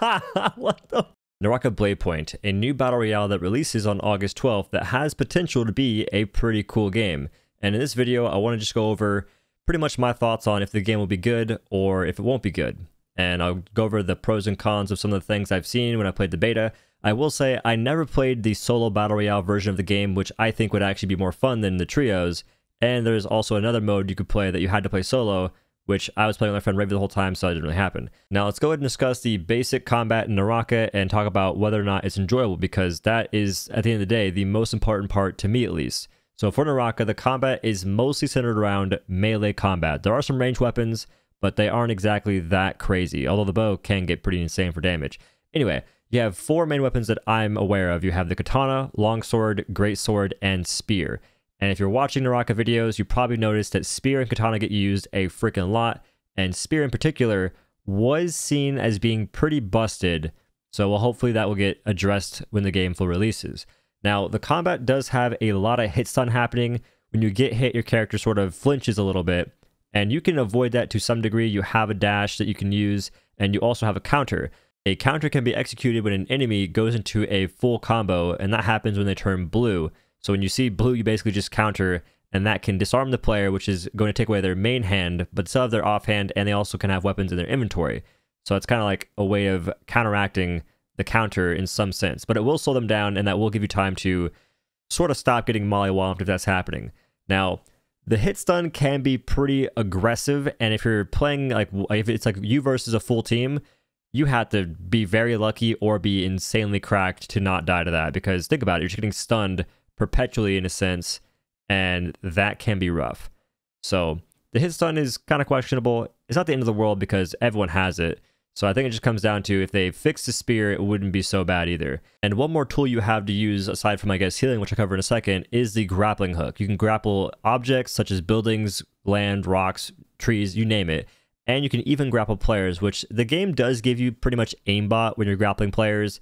what the? Naraka Blade Point, a new battle royale that releases on August 12th that has potential to be a pretty cool game. And in this video, I want to just go over pretty much my thoughts on if the game will be good or if it won't be good. And I'll go over the pros and cons of some of the things I've seen when I played the beta. I will say I never played the solo battle royale version of the game, which I think would actually be more fun than the trios. And there's also another mode you could play that you had to play solo which I was playing with my friend Ravi the whole time, so it didn't really happen. Now let's go ahead and discuss the basic combat in Naraka and talk about whether or not it's enjoyable, because that is, at the end of the day, the most important part to me at least. So for Naraka, the combat is mostly centered around melee combat. There are some ranged weapons, but they aren't exactly that crazy, although the bow can get pretty insane for damage. Anyway, you have four main weapons that I'm aware of. You have the katana, longsword, greatsword, and spear. And if you're watching Naraka videos, you probably noticed that spear and katana get used a freaking lot, and spear in particular was seen as being pretty busted, so well, hopefully that will get addressed when the game full releases. Now, the combat does have a lot of hit stun happening. When you get hit, your character sort of flinches a little bit, and you can avoid that to some degree. You have a dash that you can use, and you also have a counter. A counter can be executed when an enemy goes into a full combo, and that happens when they turn blue. So when you see blue, you basically just counter, and that can disarm the player, which is going to take away their main hand, but still have their offhand, and they also can have weapons in their inventory. So it's kind of like a way of counteracting the counter in some sense. But it will slow them down, and that will give you time to sort of stop getting mollywomped if that's happening. Now, the hit stun can be pretty aggressive, and if you're playing like if it's like you versus a full team, you have to be very lucky or be insanely cracked to not die to that. Because think about it, you're just getting stunned perpetually in a sense, and that can be rough. So the hit stun is kind of questionable. It's not the end of the world because everyone has it. So I think it just comes down to if they fix the spear, it wouldn't be so bad either. And one more tool you have to use aside from, I guess, healing, which I'll cover in a second, is the grappling hook. You can grapple objects such as buildings, land, rocks, trees, you name it. And you can even grapple players, which the game does give you pretty much aimbot when you're grappling players.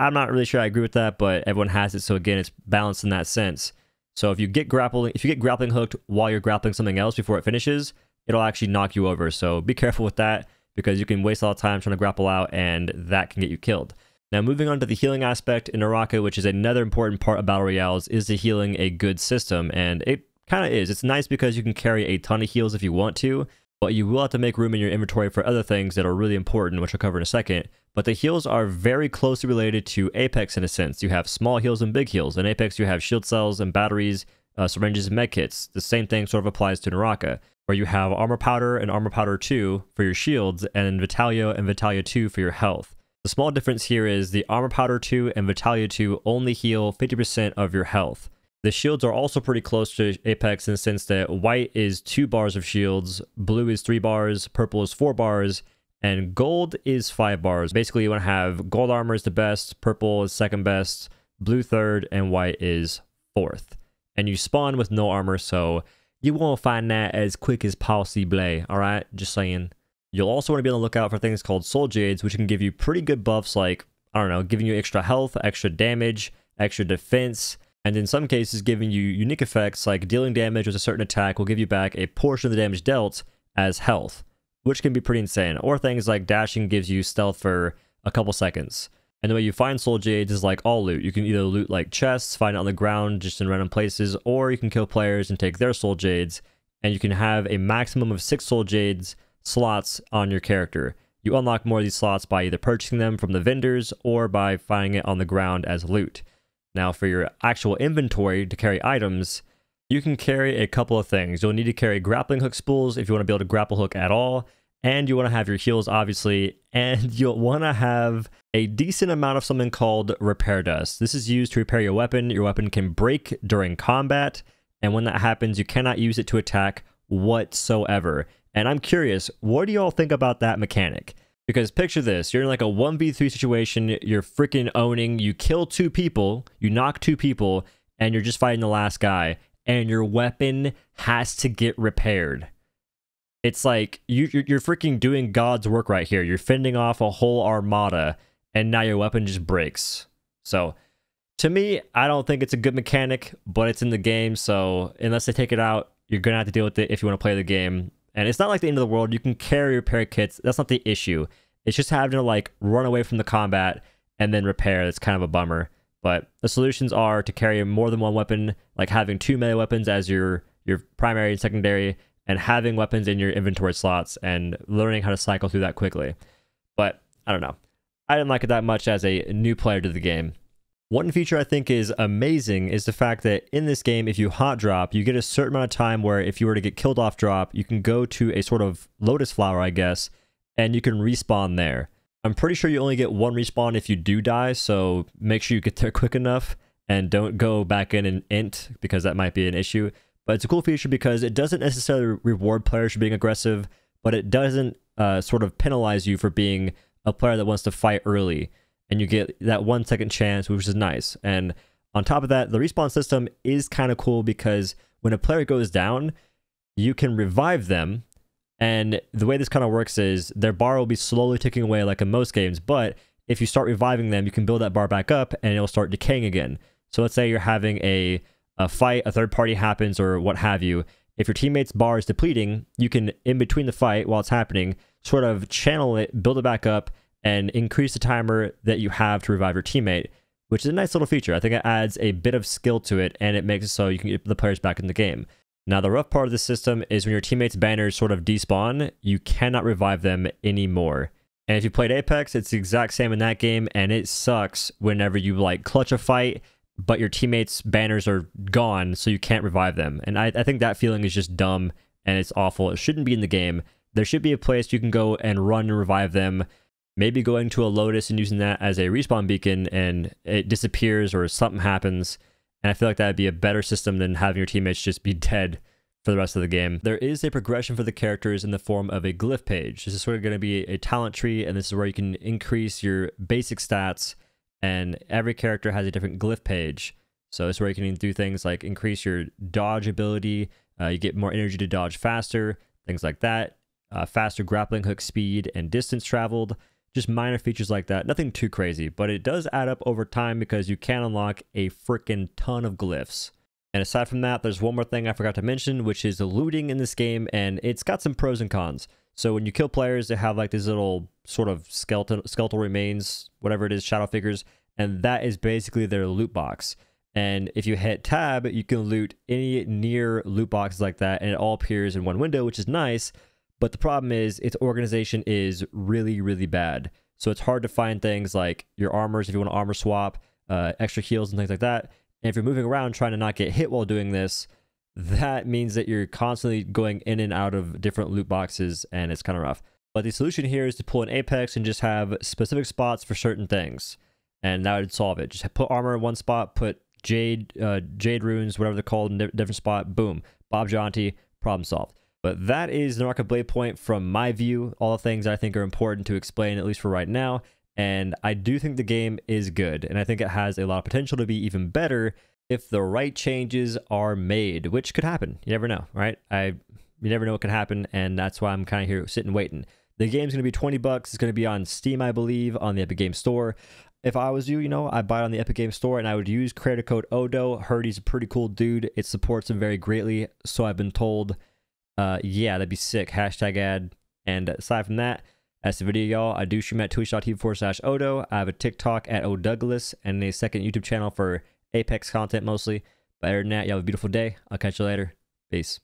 I'm not really sure I agree with that, but everyone has it. So again, it's balanced in that sense. So if you get grappling, if you get grappling hooked while you're grappling something else before it finishes, it'll actually knock you over. So be careful with that because you can waste a lot of time trying to grapple out and that can get you killed. Now moving on to the healing aspect in Naraka, which is another important part of Battle Royales, is the healing a good system. And it kind of is. It's nice because you can carry a ton of heals if you want to, but you will have to make room in your inventory for other things that are really important, which I'll cover in a second. But the heals are very closely related to Apex in a sense. You have small heals and big heals. In Apex, you have shield cells and batteries, uh, syringes and medkits. The same thing sort of applies to Naraka, where you have armor powder and armor powder 2 for your shields, and Vitalia and Vitalia 2 for your health. The small difference here is the armor powder 2 and Vitalia 2 only heal 50% of your health. The shields are also pretty close to Apex in the sense that white is two bars of shields, blue is three bars, purple is four bars, and gold is five bars. Basically, you want to have gold armor is the best, purple is second best, blue third, and white is fourth. And you spawn with no armor, so you won't find that as quick as possible, alright? Just saying. You'll also want to be on the lookout for things called soul jades, which can give you pretty good buffs like, I don't know, giving you extra health, extra damage, extra defense, and in some cases giving you unique effects like dealing damage with a certain attack will give you back a portion of the damage dealt as health, which can be pretty insane. Or things like dashing gives you stealth for a couple seconds. And the way you find soul jades is like all loot. You can either loot like chests, find it on the ground just in random places, or you can kill players and take their soul jades, and you can have a maximum of six soul jades slots on your character. You unlock more of these slots by either purchasing them from the vendors or by finding it on the ground as loot. Now for your actual inventory to carry items, you can carry a couple of things. You'll need to carry grappling hook spools if you want to be able to grapple hook at all. And you want to have your heals, obviously. And you'll want to have a decent amount of something called repair dust. This is used to repair your weapon. Your weapon can break during combat. And when that happens, you cannot use it to attack whatsoever. And I'm curious, what do y'all think about that mechanic? Because picture this, you're in like a 1v3 situation, you're freaking owning, you kill two people, you knock two people, and you're just fighting the last guy, and your weapon has to get repaired. It's like you you're freaking doing God's work right here. You're fending off a whole armada, and now your weapon just breaks. So, to me, I don't think it's a good mechanic, but it's in the game. So unless they take it out, you're gonna have to deal with it if you want to play the game. And it's not like the end of the world. You can carry repair kits. That's not the issue. It's just having to like run away from the combat and then repair. That's kind of a bummer. But the solutions are to carry more than one weapon, like having two melee weapons as your your primary and secondary, and having weapons in your inventory slots and learning how to cycle through that quickly. But I don't know. I didn't like it that much as a new player to the game. One feature I think is amazing is the fact that in this game, if you hot drop, you get a certain amount of time where if you were to get killed off drop, you can go to a sort of lotus flower, I guess, and you can respawn there. I'm pretty sure you only get one respawn if you do die, so make sure you get there quick enough and don't go back in and int because that might be an issue. But it's a cool feature because it doesn't necessarily reward players for being aggressive, but it doesn't uh, sort of penalize you for being a player that wants to fight early and you get that one second chance, which is nice. And on top of that, the respawn system is kind of cool because when a player goes down, you can revive them. And the way this kind of works is their bar will be slowly ticking away, like in most games. But if you start reviving them, you can build that bar back up and it'll start decaying again. So let's say you're having a, a fight, a third party happens, or what have you. If your teammate's bar is depleting, you can, in between the fight while it's happening, sort of channel it, build it back up, and increase the timer that you have to revive your teammate, which is a nice little feature. I think it adds a bit of skill to it and it makes it so you can get the players back in the game. Now, the rough part of the system is when your teammates' banners sort of despawn, you cannot revive them anymore. And if you played Apex, it's the exact same in that game, and it sucks whenever you like clutch a fight, but your teammates' banners are gone, so you can't revive them. And I, I think that feeling is just dumb and it's awful. It shouldn't be in the game. There should be a place you can go and run and revive them maybe going to a Lotus and using that as a respawn beacon and it disappears or something happens. And I feel like that'd be a better system than having your teammates just be dead for the rest of the game. There is a progression for the characters in the form of a glyph page. This is sort of going to be a talent tree, and this is where you can increase your basic stats, and every character has a different glyph page. So it's where you can do things like increase your dodge ability, uh, you get more energy to dodge faster, things like that, uh, faster grappling hook speed and distance traveled just minor features like that. Nothing too crazy, but it does add up over time because you can unlock a freaking ton of glyphs. And aside from that, there's one more thing I forgot to mention, which is the looting in this game, and it's got some pros and cons. So when you kill players, they have like these little sort of skeletal skeletal remains, whatever it is, shadow figures, and that is basically their loot box. And if you hit tab, you can loot any near loot boxes like that, and it all appears in one window, which is nice. But the problem is its organization is really, really bad. So it's hard to find things like your armors if you want to armor swap, uh, extra heals and things like that. And if you're moving around trying to not get hit while doing this, that means that you're constantly going in and out of different loot boxes and it's kind of rough. But the solution here is to pull an apex and just have specific spots for certain things. And that would solve it. Just put armor in one spot, put jade uh, jade runes, whatever they're called, in a different spot, boom. Bob Jonty, problem solved. But that is Naraka Blade Point from my view, all the things I think are important to explain, at least for right now. And I do think the game is good, and I think it has a lot of potential to be even better if the right changes are made, which could happen. You never know, right? I you never know what could happen, and that's why I'm kind of here sitting waiting. The game's gonna be 20 bucks. It's gonna be on Steam, I believe, on the Epic Game Store. If I was you, you know, I'd buy it on the Epic Game Store and I would use creator code Odo. Heard he's a pretty cool dude. It supports him very greatly, so I've been told uh, yeah, that'd be sick. Hashtag ad. And aside from that, that's the video, y'all. I do stream at twitch.tv forward slash Odo. I have a TikTok at Odouglas and a second YouTube channel for Apex content mostly. But other than that, y'all have a beautiful day. I'll catch you later. Peace.